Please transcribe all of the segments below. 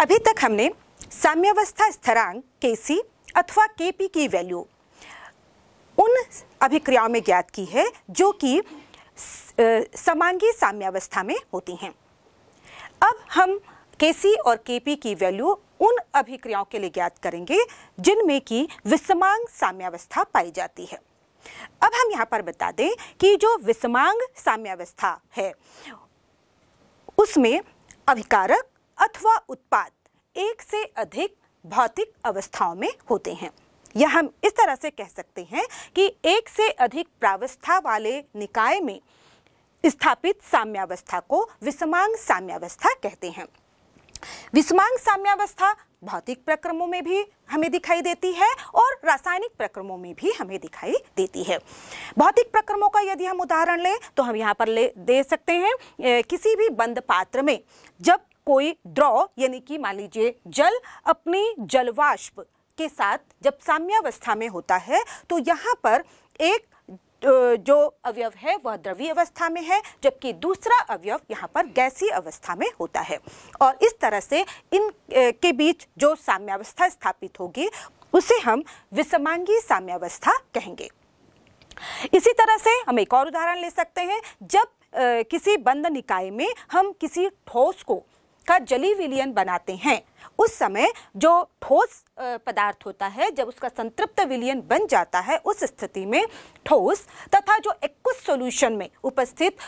अभी तक हमने साम्यावस्था स्थिरांक के सी अथवा के पी की वैल्यू उन अभिक्रियाओं में ज्ञात की है जो कि समांगी साम्यावस्था में होती हैं अब हम के सी और के पी की वैल्यू उन अभिक्रियाओं के लिए ज्ञात करेंगे जिनमें कि विषमांग साम्यावस्था पाई जाती है अब हम यहाँ पर बता दें कि जो विषमांग साम्यावस्था है उसमें अभिकारक अथवा उत्पाद एक से अधिक भौतिक अवस्थाओं में होते हैं या हम इस तरह से कह सकते हैं कि एक से अधिक प्रावस्था वाले निकाय में स्थापित साम्यावस्था को विषमांग साम्यावस्था कहते हैं विषमांग साम्यावस्था भौतिक प्रक्रमों में भी हमें दिखाई देती है और रासायनिक प्रक्रमों में भी हमें दिखाई देती है भौतिक प्रक्रमों का यदि हम उदाहरण लें तो हम यहाँ पर ले दे सकते हैं ए, किसी भी बंद पात्र में जब कोई द्रव यानी कि मान लीजिए जल अपनी जलवाष्प के साथ जब साम्यावस्था में होता है तो यहाँ पर एक जो अवयव है वह द्रवी अवस्था में है जबकि दूसरा अवयव यहाँ पर गैसीय अवस्था में होता है और इस तरह से इन के बीच जो साम्यावस्था स्थापित होगी उसे हम विषमांगी साम्यावस्था कहेंगे इसी तरह से हम एक और उदाहरण ले सकते हैं जब किसी बंद निकाय में हम किसी ठोस को का जली विलियन बनाते हैं उस समय जो ठोस पदार्थ होता है जब उसका संतृप्त विलियन बन जाता है उस स्थिति में ठोस तथा जो एक्वस सॉल्यूशन में उपस्थित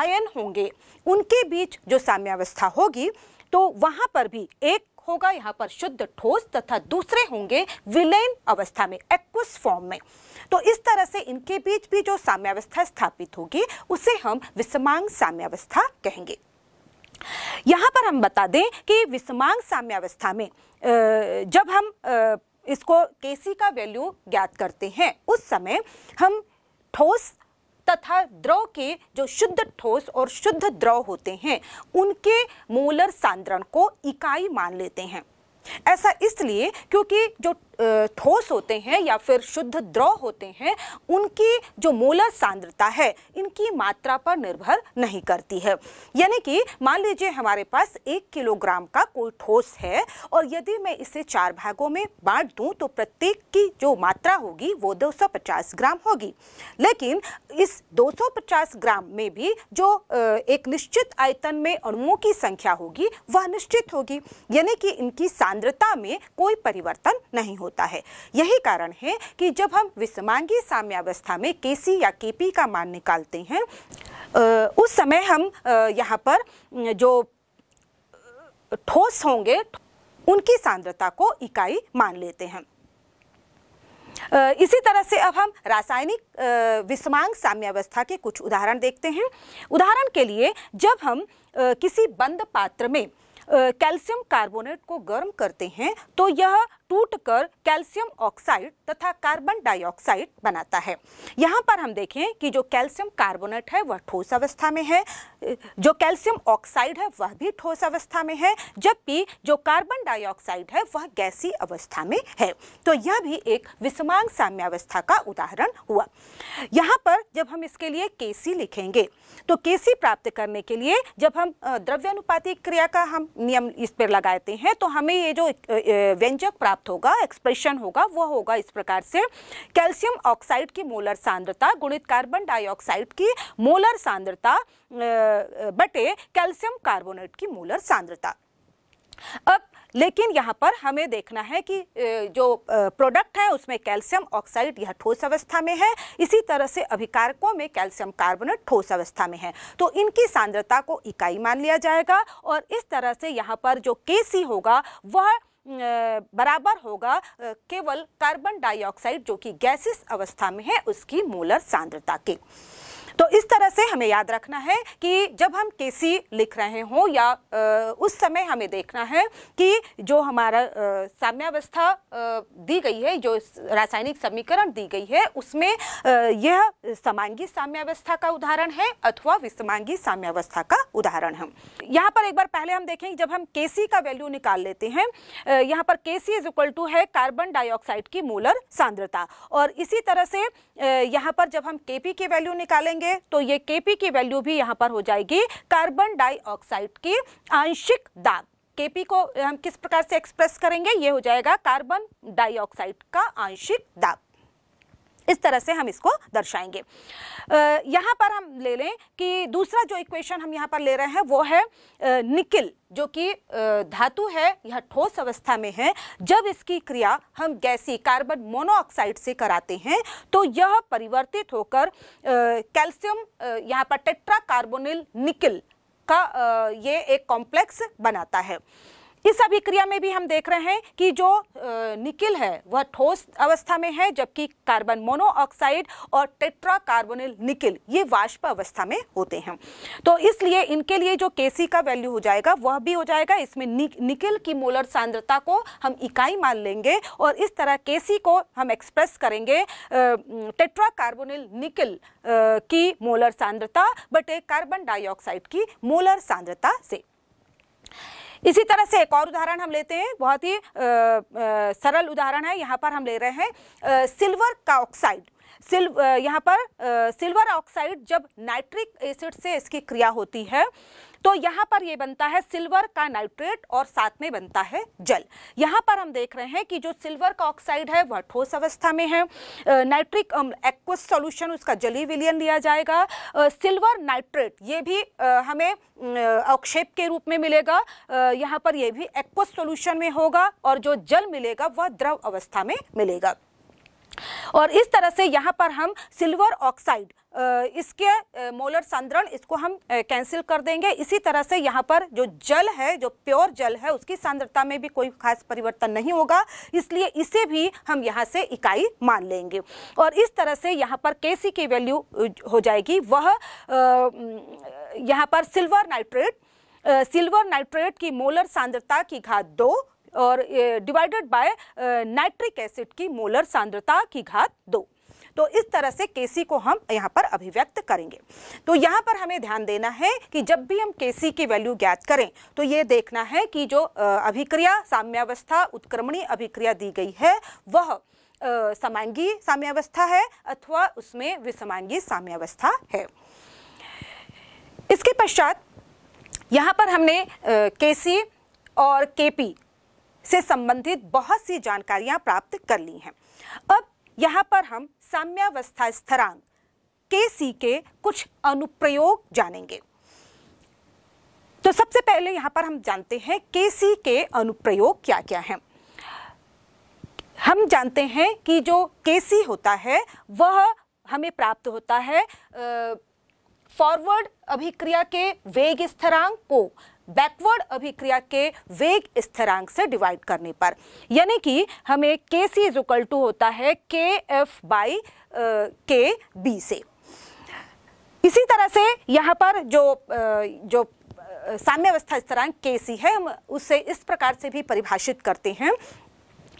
आयन होंगे उनके बीच जो साम्यावस्था होगी तो वहाँ पर भी एक होगा यहाँ पर शुद्ध ठोस तथा दूसरे होंगे विलयन अवस्था में एक्वस फॉर्म में तो इस तरह से इनके बीच भी जो साम्यावस्था स्थापित होगी उसे हम विषमांग साम्यावस्था कहेंगे यहाँ पर हम बता दें कि विषमांग साम्यावस्था में जब हम इसको केसी का वैल्यू ज्ञात करते हैं उस समय हम ठोस तथा द्रव के जो शुद्ध ठोस और शुद्ध द्रव होते हैं उनके मोलर सांद्रण को इकाई मान लेते हैं ऐसा इसलिए क्योंकि जो ठोस होते हैं या फिर शुद्ध द्रव होते हैं उनकी जो मोलर सांद्रता है इनकी मात्रा पर निर्भर नहीं करती है यानी कि मान लीजिए हमारे पास एक किलोग्राम का कोई ठोस है और यदि मैं इसे चार भागों में बांट दूं तो प्रत्येक की जो मात्रा होगी वो 250 ग्राम होगी लेकिन इस 250 ग्राम में भी जो एक निश्चित आयतन में अणुओं की संख्या होगी वह निश्चित होगी यानी कि इनकी सांद्रता में कोई परिवर्तन नहीं होता है यही कारण है कि जब हम विषमांगी साम्यावस्था में के या के का मान निकालते हैं उस समय हम यहाँ पर जो ठोस होंगे उनकी सांद्रता को इकाई मान लेते हैं इसी तरह से अब हम रासायनिक विस्मांग साम्यावस्था के कुछ उदाहरण देखते हैं उदाहरण के लिए जब हम किसी बंद पात्र में कैल्शियम कार्बोनेट को गर्म करते हैं तो यह टूटकर कैल्शियम ऑक्साइड तथा कार्बन डाइऑक्साइड बनाता है यहाँ पर हम देखें कि जो कैल्शियम कार्बोनेट है वह ठोस अवस्था में है जो कैल्शियम ऑक्साइड है वह भी ठोस अवस्था में है जबकि जो कार्बन डाइऑक्साइड है वह गैसी अवस्था में है तो यह भी एक विषमांग साम्यावस्था का उदाहरण हुआ यहाँ पर जब हम इसके लिए केसी लिखेंगे तो केसी प्राप्त करने के लिए जब हम द्रव्य क्रिया का हम नियम इस पर लगाते हैं तो हमें ये जो व्यंजक प्राप्त प्राप्त होगा एक्सप्रेशन होगा वह होगा इस प्रकार से कैल्शियम ऑक्साइड की मोलर सांद्रता गुणित कार्बन डाइऑक्साइड की मोलर सांद्रता बटे कैल्शियम कार्बोनेट की मोलर सांद्रता अब लेकिन यहाँ पर हमें देखना है कि जो प्रोडक्ट है उसमें कैल्शियम ऑक्साइड यह ठोस अवस्था में है इसी तरह से अभिकारकों में कैल्शियम कार्बोनेट ठोस अवस्था में है तो इनकी सांद्रता को इकाई मान लिया जाएगा और इस तरह से यहाँ पर जो के होगा वह बराबर होगा केवल कार्बन डाइऑक्साइड जो कि गैसिस अवस्था में है उसकी मोलर सांद्रता के तो इस तरह से हमें याद रखना है कि जब हम केसी लिख रहे हों या उस समय हमें देखना है कि जो हमारा साम्यावस्था दी गई है जो रासायनिक समीकरण दी गई है उसमें यह समांगी साम्यावस्था का उदाहरण है अथवा विषमांगी साम्यावस्था का उदाहरण है यहाँ पर एक बार पहले हम देखें जब हम केसी का वैल्यू निकाल लेते हैं यहाँ पर केसी इज इक्वल टू है कार्बन डाइऑक्साइड की मोलर सांद्रता और इसी तरह से यहाँ पर जब हम केपी की वैल्यू निकालेंगे करेंगे तो ये केपी की वैल्यू भी यहाँ पर हो जाएगी कार्बन डाइऑक्साइड की आंशिक दाब केपी को हम किस प्रकार से एक्सप्रेस करेंगे ये हो जाएगा कार्बन डाइऑक्साइड का आंशिक दाब इस तरह से हम इसको दर्शाएंगे यहाँ पर हम ले लें कि दूसरा जो इक्वेशन हम यहाँ पर ले रहे हैं वो है निकिल जो कि धातु है यह ठोस अवस्था में है जब इसकी क्रिया हम गैसी कार्बन मोनोऑक्साइड से कराते हैं तो यह परिवर्तित होकर कैल्शियम यहाँ पर टेट्रा कार्बोनिल निकिल का ये एक कॉम्प्लेक्स बनाता है इस अभिक्रिया में भी हम देख रहे हैं कि जो निकिल है वह ठोस अवस्था में है जबकि कार्बन मोनोऑक्साइड और टेट्रा कार्बोनिल निकिल ये वाष्प अवस्था में होते हैं तो इसलिए इनके लिए जो केसी का वैल्यू हो जाएगा वह भी हो जाएगा इसमें नि, निकिल की मोलर सांद्रता को हम इकाई मान लेंगे और इस तरह केसी को हम एक्सप्रेस करेंगे टेट्रा कार्बोनिल निकिल की मोलर सांद्रता बटे कार्बन डाइऑक्साइड की मोलर सांद्रता से इसी तरह से एक और उदाहरण हम लेते हैं बहुत ही आ, आ, सरल उदाहरण है यहाँ पर हम ले रहे हैं सिल्वर का ऑक्साइड सिल्व यहाँ पर सिल्वर ऑक्साइड जब नाइट्रिक एसिड से इसकी क्रिया होती है तो यहाँ पर ये बनता है सिल्वर का नाइट्रेट और साथ में बनता है जल यहाँ पर हम देख रहे हैं कि जो सिल्वर का ऑक्साइड है वह ठोस अवस्था में है नाइट्रिक एक्वस सॉल्यूशन उसका जली विलियन लिया जाएगा सिल्वर नाइट्रेट ये भी हमें अवक्षेप के रूप में मिलेगा यहाँ पर यह भी एक्वस सॉल्यूशन में होगा और जो जल मिलेगा वह द्रव अवस्था में मिलेगा और इस तरह से यहाँ पर हम सिल्वर ऑक्साइड इसके मोलर संद्रण इसको हम कैंसिल कर देंगे इसी तरह से यहाँ पर जो जल है जो प्योर जल है उसकी सांद्रता में भी कोई खास परिवर्तन नहीं होगा इसलिए इसे भी हम यहाँ से इकाई मान लेंगे और इस तरह से यहाँ पर के सी की वैल्यू हो जाएगी वह यहाँ पर सिल्वर नाइट्रेट सिल्वर नाइट्रेट की मोलर सांद्रता की घात दो और डिवाइडेड बाय नाइट्रिक एसिड की मोलर सांद्रता की घात दो तो इस तरह से केसी को हम यहाँ पर अभिव्यक्त करेंगे तो यहाँ पर हमें ध्यान देना है कि जब भी हम केसी की वैल्यू ज्ञात करें तो ये देखना है कि जो अभिक्रिया साम्यावस्था उत्क्रमणीय अभिक्रिया दी गई है वह समांगी साम्यावस्था है अथवा उसमें विसमांगी साम्यावस्था है इसके पश्चात यहाँ पर हमने केसी और केपी से संबंधित बहुत सी जानकारियां प्राप्त कर ली हैं अब यहाँ पर हम साम्यावस्था स्थरांक के सी के कुछ अनुप्रयोग जानेंगे तो सबसे पहले यहाँ पर हम जानते हैं के सी के अनुप्रयोग क्या क्या हैं हम जानते हैं कि जो के सी होता है वह हमें प्राप्त होता है फॉरवर्ड अभिक्रिया के वेग स्थरांक को बैकवर्ड अभिक्रिया के वेग स्थिरांक से डिवाइड करने पर यानी कि हमें के सी इज इक्वल टू होता है के एफ बाई के बी से इसी तरह से यहाँ पर जो जो साम्यवस्था स्थिरांक के सी है हम उसे इस प्रकार से भी परिभाषित करते हैं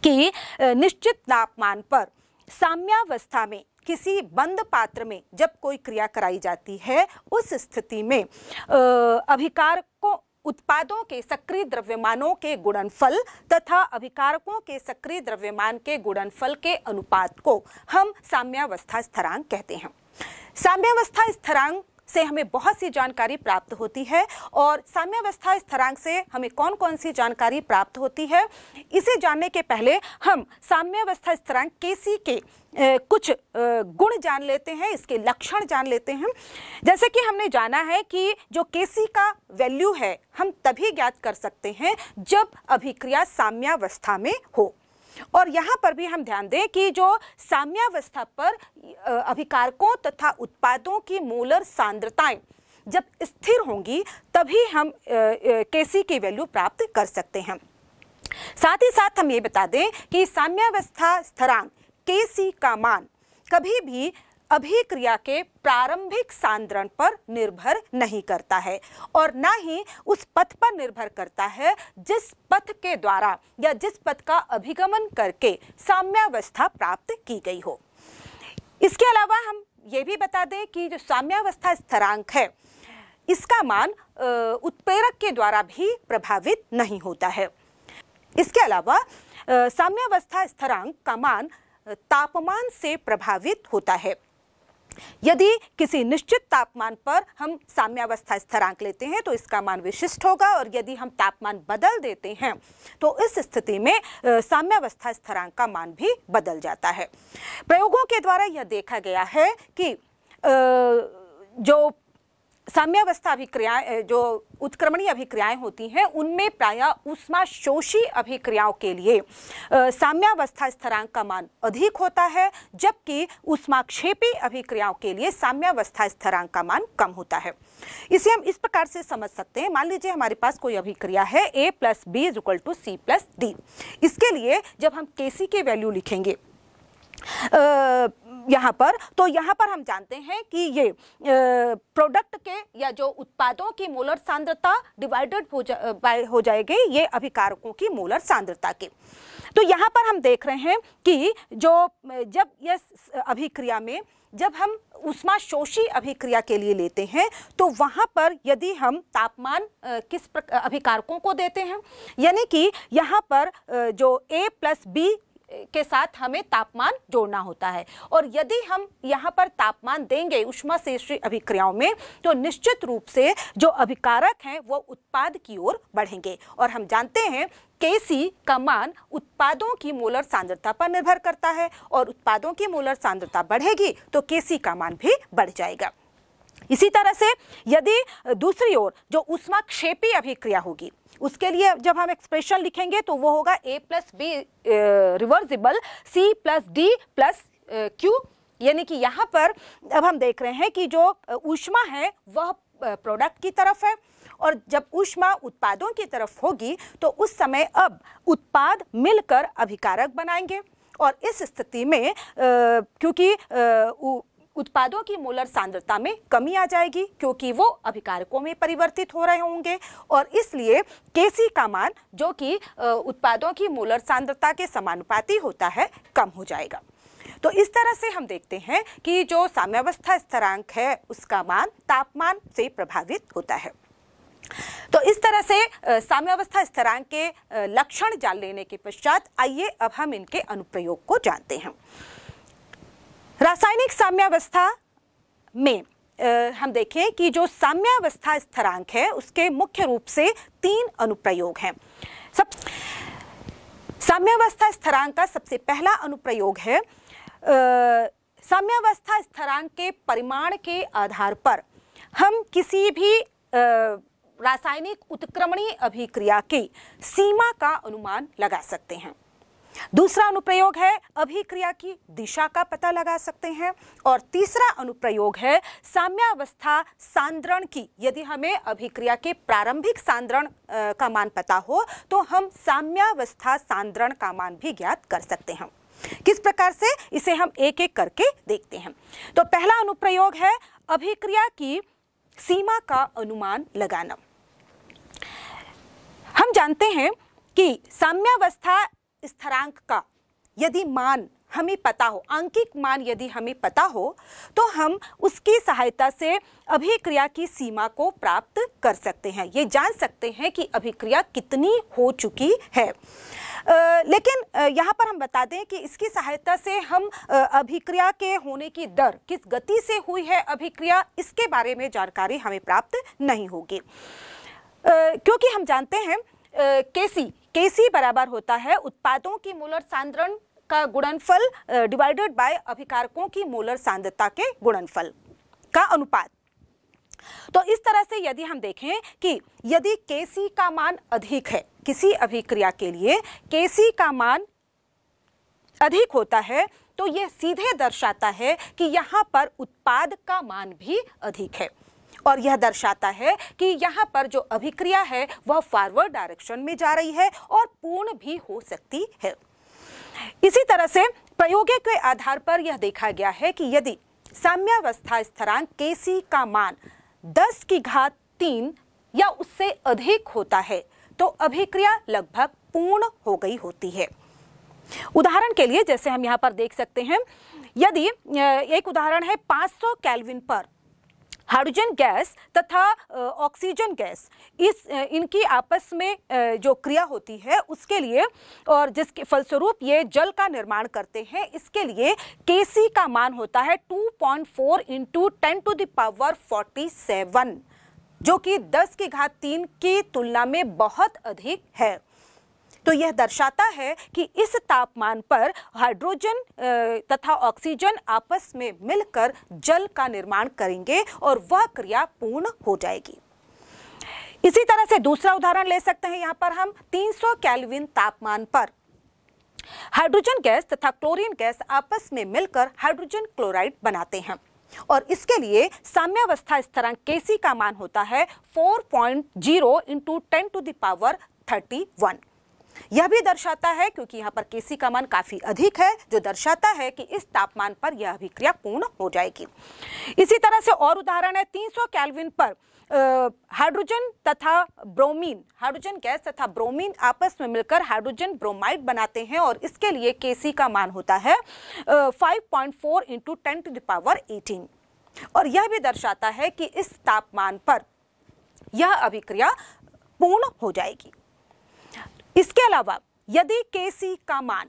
कि निश्चित तापमान पर साम्यावस्था में किसी बंद पात्र में जब कोई क्रिया कराई जाती है उस स्थिति में अभिकार उत्पादों के सक्रिय द्रव्यमानों के गुणनफल तथा अभिकारकों के सक्रिय द्रव्यमान के गुणनफल के अनुपात को हम साम्यावस्था स्थरांक कहते हैं साम्यावस्था स्थरांक से हमें बहुत सी जानकारी प्राप्त होती है और साम्यावस्था स्थरांक से हमें कौन कौन सी जानकारी प्राप्त होती है इसे जानने के पहले हम साम्यावस्था स्थरांक के सी के कुछ गुण जान लेते हैं इसके लक्षण जान लेते हैं जैसे कि हमने जाना है कि जो के सी का वैल्यू है हम तभी ज्ञात कर सकते हैं जब अभिक्रिया साम्यावस्था में हो और यहाँ पर भी हम ध्यान दें कि जो साम्यावस्था पर अभिकारकों तथा उत्पादों की मोलर सांद्रताएं जब स्थिर होंगी तभी हम केसी की वैल्यू प्राप्त कर सकते हैं साथ ही साथ हम ये बता दें कि साम्यावस्था स्थरांक केसी का मान कभी भी अभिक्रिया के प्रारंभिक सांद्रण पर निर्भर नहीं करता है और ना ही उस पथ पर निर्भर करता है जिस पथ के द्वारा या जिस पथ का अभिगमन करके साम्यावस्था प्राप्त की गई हो इसके अलावा हम ये भी बता दें कि जो साम्यावस्था स्थिरांक है इसका मान उत्प्रेरक के द्वारा भी प्रभावित नहीं होता है इसके अलावा साम्यावस्था स्थिरांक का मान तापमान से प्रभावित होता है यदि किसी निश्चित तापमान पर हम साम्यावस्था स्थिरांक लेते हैं तो इसका मान विशिष्ट होगा और यदि हम तापमान बदल देते हैं तो इस स्थिति में साम्यावस्था स्थिरांक का मान भी बदल जाता है प्रयोगों के द्वारा यह देखा गया है कि जो साम्यावस्था अभिक्रियाएं जो उत्क्रमणीय अभिक्रियाएं होती हैं उनमें प्रायः उष्मा शोषी अभिक्रियाओं के लिए साम्यावस्था स्थिरांक का मान अधिक होता है जबकि उष्माक्षेपी अभिक्रियाओं के लिए साम्यावस्था स्थिरांक का मान कम होता है इसे हम इस प्रकार से समझ सकते हैं मान लीजिए हमारे पास कोई अभिक्रिया है A plus B is equal to C plus D इसके लिए जब हम के सी के वैल्यू लिखेंगे यहाँ पर तो यहाँ पर हम जानते हैं कि ये प्रोडक्ट के या जो उत्पादों की मोलर सांद्रता डिवाइडेड हो जा हो जाएगी ये अभिकारकों की मोलर सांद्रता के तो यहाँ पर हम देख रहे हैं कि जो जब ये अभिक्रिया में जब हम उष्मा शोषी अभिक्रिया के लिए लेते हैं तो वहाँ पर यदि हम तापमान किस अभिकारकों को देते हैं यानी कि यहाँ पर जो ए प्लस बी के साथ हमें तापमान जोड़ना होता है और यदि हम यहाँ पर तापमान देंगे उष्मा शेषी अभिक्रियाओं में तो निश्चित रूप से जो अभिकारक हैं वो उत्पाद की ओर बढ़ेंगे और हम जानते हैं केसी का मान उत्पादों की मोलर सांद्रता पर निर्भर करता है और उत्पादों की मोलर सांद्रता बढ़ेगी तो केसी का मान भी बढ़ जाएगा इसी तरह से यदि दूसरी ओर जो उष्मा क्षेपी अभिक्रिया होगी उसके लिए जब हम एक्सप्रेशन लिखेंगे तो वो होगा A plus B reversible C plus D plus Q यानी कि यहाँ पर अब हम देख रहे हैं कि जो ऊष्मा है वह प्रोडक्ट की तरफ है और जब ऊष्मा उत्पादों की तरफ होगी तो उस समय अब उत्पाद मिलकर अभिकारक बनाएंगे और इस स्थिति में क्योंकि उत्पादों की मोलर सांद्रता में कमी आ जाएगी क्योंकि वो अभिकारकों में परिवर्तित हो रहे होंगे और इसलिए केसी का मान जो कि उत्पादों की मोलर सांद्रता के समानुपाती होता है कम हो जाएगा तो इस तरह से हम देखते हैं कि जो साम्यावस्था स्थिरांक है उसका मान तापमान से प्रभावित होता है तो इस तरह से साम्यावस्था स्थिरांक के लक्षण जान लेने के पश्चात आइए अब हम इनके अनुप्रयोग को जानते हैं रासायनिक साम्यावस्था में हम देखें कि जो साम्यावस्था स्थिरांक है उसके मुख्य रूप से तीन अनुप्रयोग हैं सब साम्यावस्था स्थिरांक का सबसे पहला अनुप्रयोग है साम्यावस्था स्थिरांक के परिमाण के आधार पर हम किसी भी रासायनिक उत्क्रमणीय अभिक्रिया की सीमा का अनुमान लगा सकते हैं दूसरा अनुप्रयोग है अभिक्रिया की दिशा का पता लगा सकते हैं और तीसरा अनुप्रयोग है साम्यावस्था सांद्रण की यदि हमें अभिक्रिया के प्रारंभिक सांद्रण का मान पता हो तो हम साम्यावस्था सांद्रण का मान भी ज्ञात कर सकते हैं किस प्रकार से इसे हम एक एक करके देखते हैं तो पहला अनुप्रयोग है अभिक्रिया की सीमा का अनुमान लगाना हम जानते हैं कि साम्यावस्था स्थरांक का यदि मान हमें पता हो आंकिक मान यदि हमें पता हो तो हम उसकी सहायता से अभिक्रिया की सीमा को प्राप्त कर सकते हैं ये जान सकते हैं कि अभिक्रिया कितनी हो चुकी है आ, लेकिन यहाँ पर हम बता दें कि इसकी सहायता से हम अभिक्रिया के होने की दर किस गति से हुई है अभिक्रिया इसके बारे में जानकारी हमें प्राप्त नहीं होगी क्योंकि हम जानते हैं केसी केसी बराबर होता है उत्पादों की मूलर सांद्रण का गुणनफल डिवाइडेड बाय अभिकारकों की मूलर सांद्रता के गुणनफल का अनुपात तो इस तरह से यदि हम देखें कि यदि केसी का मान अधिक है किसी अभिक्रिया के लिए केसी का मान अधिक होता है तो यह सीधे दर्शाता है कि यहां पर उत्पाद का मान भी अधिक है और यह दर्शाता है कि यहाँ पर जो अभिक्रिया है वह फॉरवर्ड डायरेक्शन में जा रही है और पूर्ण भी हो सकती है इसी तरह से प्रयोग के आधार पर यह देखा गया है कि यदि साम्यावस्था स्थरांक के सी का मान 10 की घात तीन या उससे अधिक होता है तो अभिक्रिया लगभग पूर्ण हो गई होती है उदाहरण के लिए जैसे हम यहाँ पर देख सकते हैं यदि एक उदाहरण है 500 सौ पर हाइड्रोजन गैस तथा ऑक्सीजन गैस इस इनकी आपस में जो क्रिया होती है उसके लिए और जिसके फलस्वरूप ये जल का निर्माण करते हैं इसके लिए के का मान होता है 2.4 point four into ten to the power forty seven जो कि 10 की घात तीन की तुलना में बहुत अधिक है तो यह दर्शाता है कि इस तापमान पर हाइड्रोजन तथा ऑक्सीजन आपस में मिलकर जल का निर्माण करेंगे और वह क्रिया पूर्ण हो जाएगी इसी तरह से दूसरा उदाहरण ले सकते हैं यहां पर हम 300 कैलविन तापमान पर हाइड्रोजन गैस तथा क्लोरीन गैस आपस में मिलकर हाइड्रोजन क्लोराइड बनाते हैं और इसके लिए साम्यावस्था स्थिरांक केसी का मान होता है 4.0 point zero into ten to the power thirty one यह भी दर्शाता है क्योंकि यहाँ पर केसी का मान काफी अधिक है जो दर्शाता है कि इस तापमान पर यह अभिक्रिया पूर्ण हो जाएगी इसी तरह से और उदाहरण है 300 कैलविन पर हाइड्रोजन तथा ब्रोमीन हाइड्रोजन गैस तथा ब्रोमीन आपस में मिलकर हाइड्रोजन ब्रोमाइड बनाते हैं और इसके लिए केसी का मान होता है five point four into ten to the power eighteen और यह भी दर्शाता है कि इस तापमान पर यह अभिक्रिया पूर्ण हो जाएगी इसके अलावा यदि के सी का मान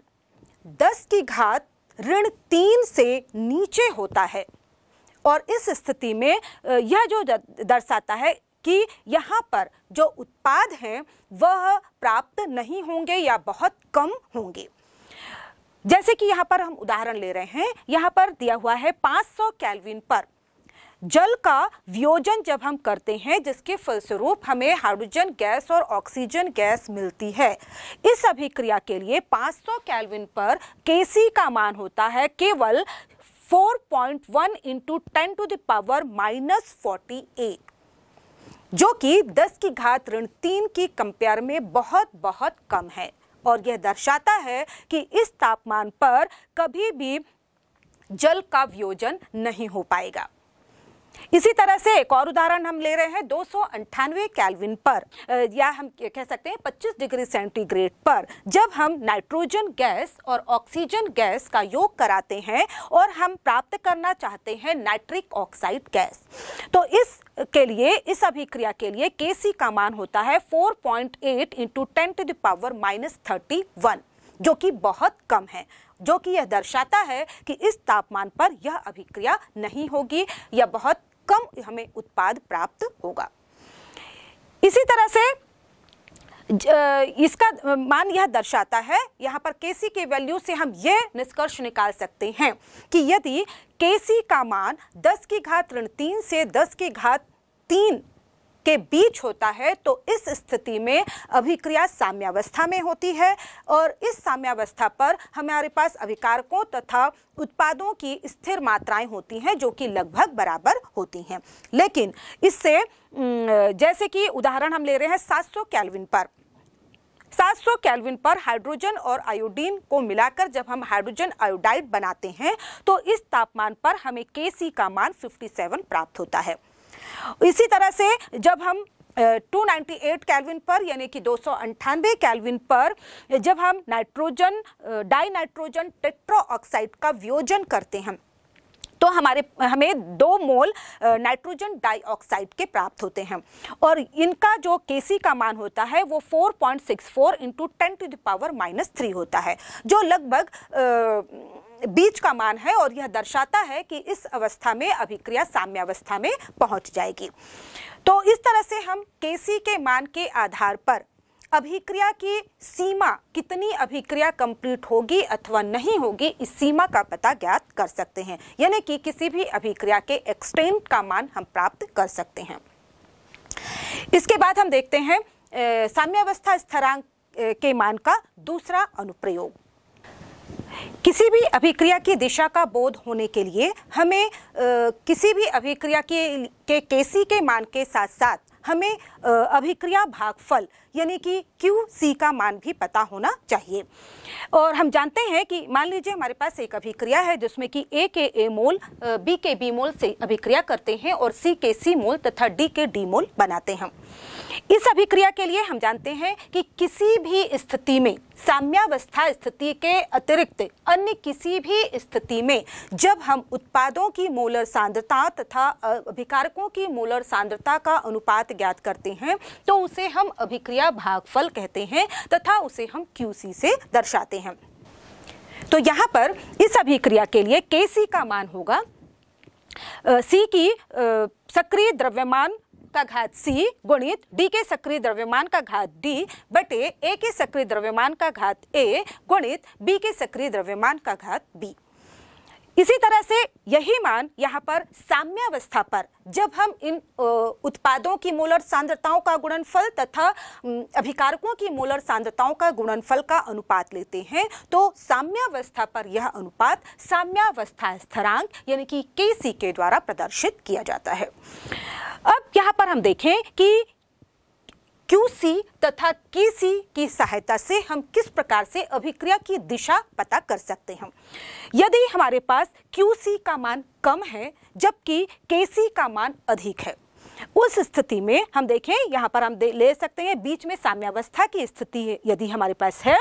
10 की घात ऋण तीन से नीचे होता है और इस स्थिति में यह जो दर्शाता है कि यहाँ पर जो उत्पाद हैं वह प्राप्त नहीं होंगे या बहुत कम होंगे जैसे कि यहाँ पर हम उदाहरण ले रहे हैं यहाँ पर दिया हुआ है 500 कैलविन पर जल का वियोजन जब हम करते हैं जिसके फलस्वरूप हमें हाइड्रोजन गैस और ऑक्सीजन गैस मिलती है इस अभिक्रिया के लिए 500 कैलविन पर केसी का मान होता है केवल 4.1 point one into ten to the power minus forty जो कि 10 की घात ऋण तीन की कंपेयर में बहुत बहुत कम है और यह दर्शाता है कि इस तापमान पर कभी भी जल का वियोजन नहीं हो पाएगा इसी तरह से एक और उदाहरण हम ले रहे हैं दो सौ पर या हम कह सकते हैं 25 डिग्री सेंटीग्रेड पर जब हम नाइट्रोजन गैस और ऑक्सीजन गैस का योग कराते हैं और हम प्राप्त करना चाहते हैं नाइट्रिक ऑक्साइड गैस तो इस के लिए इस अभिक्रिया के लिए के सी का मान होता है 4.8 point eight into ten to the power minus thirty one जो कि बहुत कम है जो कि यह दर्शाता है कि इस तापमान पर यह अभिक्रिया नहीं होगी या बहुत कम हमें उत्पाद प्राप्त होगा इसी तरह से इसका मान यह दर्शाता है यहाँ पर केसी के वैल्यू से हम ये निष्कर्ष निकाल सकते हैं कि यदि केसी का मान 10 की घात ऋण तीन से 10 की घात तीन के बीच होता है तो इस स्थिति में अभिक्रिया साम्यावस्था में होती है और इस साम्यावस्था पर हमारे पास अभिकारकों तथा उत्पादों की स्थिर मात्राएं होती हैं जो कि लगभग बराबर होती हैं लेकिन इससे जैसे कि उदाहरण हम ले रहे हैं 700 कैलविन पर 700 कैल्विन पर हाइड्रोजन और आयोडीन को मिलाकर जब हम हाइड्रोजन आयोडाइड बनाते हैं तो इस तापमान पर हमें के का मान 57 प्राप्त होता है इसी तरह से जब हम 298 कैलविन पर यानी कि दो कैलविन पर जब हम नाइट्रोजन डाई नाइट्रोजन टेट्रोऑक्साइड का वियोजन करते हैं तो हमारे हमें दो मोल नाइट्रोजन डाइऑक्साइड के प्राप्त होते हैं और इनका जो के का मान होता है वो 4.64 point six four into ten to the power minus three होता है जो लगभग बीच का मान है और यह दर्शाता है कि इस अवस्था में अभिक्रिया साम्यावस्था में पहुंच जाएगी तो इस तरह से हम केसी के मान के आधार पर अभिक्रिया की सीमा कितनी अभिक्रिया कंप्लीट होगी अथवा नहीं होगी इस सीमा का पता ज्ञात कर सकते हैं यानी कि किसी भी अभिक्रिया के एक्सटेंट का मान हम प्राप्त कर सकते हैं इसके बाद हम देखते हैं साम्यावस्था स्थरांक के मान का दूसरा अनुप्रयोग किसी भी अभिक्रिया की दिशा का बोध होने के लिए हमें आ, किसी भी अभिक्रिया के के केसी के मान के साथ साथ हमें आ, अभिक्रिया भागफल यानी कि क्यू सी का मान भी पता होना चाहिए और हम जानते हैं कि मान लीजिए हमारे पास एक अभिक्रिया है जिसमें कि ए के ए मोल बी के बी मोल से अभिक्रिया करते हैं और सी के सी मोल तथा डी के डी मोल बनाते हैं इस अभिक्रिया के लिए हम जानते हैं कि किसी भी स्थिति में साम्यावस्था स्थिति के अतिरिक्त अन्य किसी भी स्थिति में जब हम उत्पादों की मोलर सांद्रता तथा अभिकारकों की मोलर सांद्रता का अनुपात ज्ञात करते हैं तो उसे हम अभिक्रिया भागफल कहते हैं तथा उसे हम क्यूसी से दर्शाते हैं तो यहाँ पर इस अभिक्रिया के लिए के का मान होगा सी की सक्रिय द्रव्यमान का घात सी गुणित डी के सक्रिय द्रव्यमान का घात डी बटे ए के सक्रिय द्रव्यमान का घात ए गुणित बी के सक्रिय द्रव्यमान का घात बी इसी तरह से यही मान यहाँ पर साम्यावस्था पर जब हम इन उत्पादों की मोलर सांद्रताओं का गुणनफल तथा अभिकारकों की मोलर सांद्रताओं का गुणनफल का अनुपात लेते हैं तो साम्यावस्था पर यह अनुपात साम्यावस्था स्थरांक यानी कि के सी के द्वारा प्रदर्शित किया जाता है अब यहाँ पर हम देखें कि क्यू सी तथा के सी की सहायता से हम किस प्रकार से अभिक्रिया की दिशा पता कर सकते हैं यदि हमारे पास क्यू सी का मान कम है जबकि के सी का मान अधिक है उस स्थिति में हम देखें यहाँ पर हम ले सकते हैं बीच में साम्यावस्था की स्थिति यदि हमारे पास है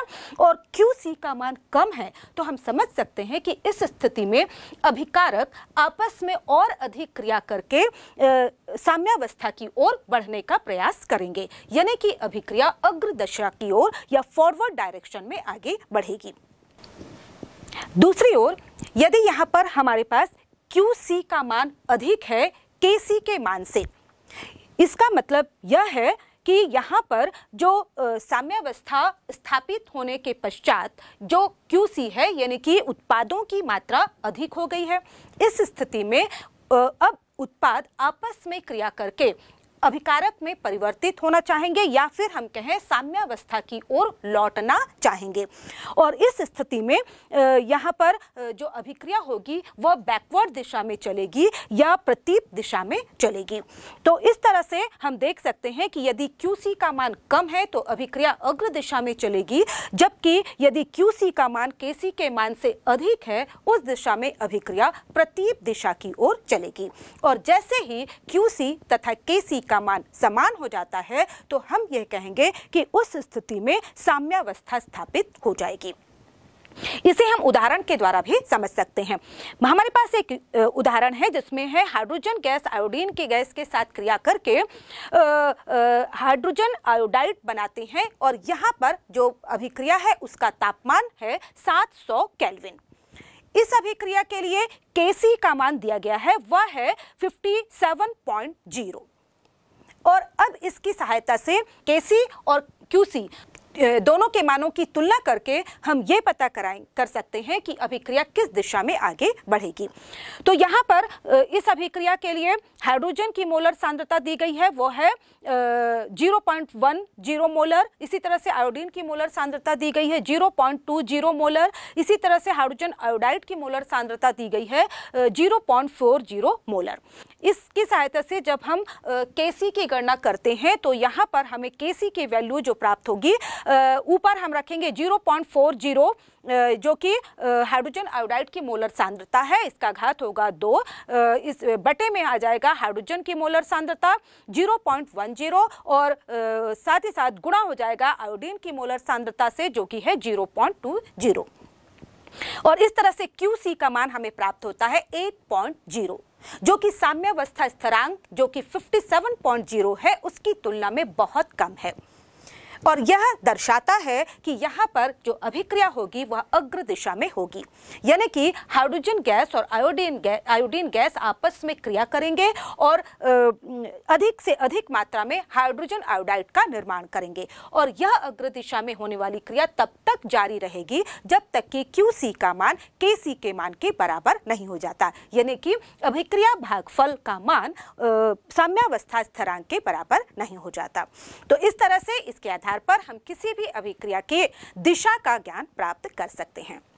और क्यू सी का मान कम है तो हम समझ सकते हैं कि इस स्थिति में अभिकारक आपस में और अधिक क्रिया करके साम्यावस्था की ओर बढ़ने का प्रयास करेंगे यानी कि अभिक्रिया अग्रदशा की ओर या फॉरवर्ड डायरेक्शन में आगे बढ़ेगी दूसरी ओर यदि यहाँ पर हमारे पास क्यू सी का मान अधिक है के सी के मान से इसका मतलब यह है कि यहाँ पर जो साम्यावस्था स्थापित होने के पश्चात जो सी है यानी कि उत्पादों की मात्रा अधिक हो गई है इस स्थिति में अब उत्पाद आपस में क्रिया करके अभिकारक में परिवर्तित होना चाहेंगे या फिर हम कहें साम्यावस्था की ओर लौटना चाहेंगे और इस स्थिति में यहाँ पर जो अभिक्रिया होगी वह बैकवर्ड दिशा में चलेगी या प्रतीप दिशा में चलेगी तो इस तरह से हम देख सकते हैं कि यदि QC का मान कम है तो अभिक्रिया अग्र दिशा में चलेगी जबकि यदि QC का मान KC के मान से अधिक है उस दिशा में अभिक्रिया प्रतीप दिशा की ओर चलेगी और जैसे ही QC तथा KC का मान समान हो जाता है तो हम यह कहेंगे कि उस स्थिति में साम्यावस्था स्थापित हो जाएगी इसे हम उदाहरण के द्वारा भी समझ सकते हैं हमारे पास एक उदाहरण है जिसमें है हाइड्रोजन गैस आयोडीन के गैस के साथ क्रिया करके हाइड्रोजन आयोडाइड बनाते हैं और यहाँ पर जो अभिक्रिया है उसका तापमान है 700 सौ कैलविन इस अभिक्रिया के लिए केसी का मान दिया गया है वह है 57.0 और अब इसकी सहायता से के और क्यूसी दोनों के मानों की तुलना करके हम ये पता कराएं कर सकते हैं कि अभिक्रिया किस दिशा में आगे बढ़ेगी तो यहाँ पर इस अभिक्रिया के लिए हाइड्रोजन की मोलर सांद्रता दी गई है वो है zero point one zero molar इसी तरह से आयोडीन की मोलर सांद्रता दी गई है zero point two zero molar इसी तरह से हाइड्रोजन आयोडाइड की मोलर सांद्रता दी गई है zero point four zero molar इसकी सहायता से जब हम के सी की गणना करते हैं तो यहाँ पर हमें के सी की वैल्यू जो प्राप्त होगी ऊपर हम रखेंगे जीरो पॉइंट फोर जीरो जो कि हाइड्रोजन आयोडाइड की मोलर सांद्रता है इसका घात होगा दो इस बटे में आ जाएगा हाइड्रोजन की मोलर सांद्रता जीरो पॉइंट वन जीरो और साथ ही साथ गुणा हो जाएगा आयोडीन की मोलर सांद्रता से जो कि है जीरो पॉइंट टू जीरो और इस तरह से क्यू सी का मान हमें प्राप्त होता है एट पॉइंट जीरो जो कि साम्यवस्था स्थिरांक जो कि 57.0 है उसकी तुलना में बहुत कम है और यह दर्शाता है कि यहाँ पर जो अभिक्रिया होगी वह अग्र दिशा में होगी यानी कि हाइड्रोजन गैस और आयोडीन गैस आयोडीन गैस आपस में क्रिया करेंगे और अधिक से अधिक मात्रा में हाइड्रोजन आयोडाइड का निर्माण करेंगे और यह अग्र दिशा में होने वाली क्रिया तब तक जारी रहेगी जब तक कि क्यू का मान के के मान के बराबर नहीं हो जाता यानी कि अभिक्रिया भागफल का मान साम्यावस्था स्थरांक के बराबर नहीं हो जाता तो इस तरह से इसके आधार आधार पर हम किसी भी अभिक्रिया के दिशा का ज्ञान प्राप्त कर सकते हैं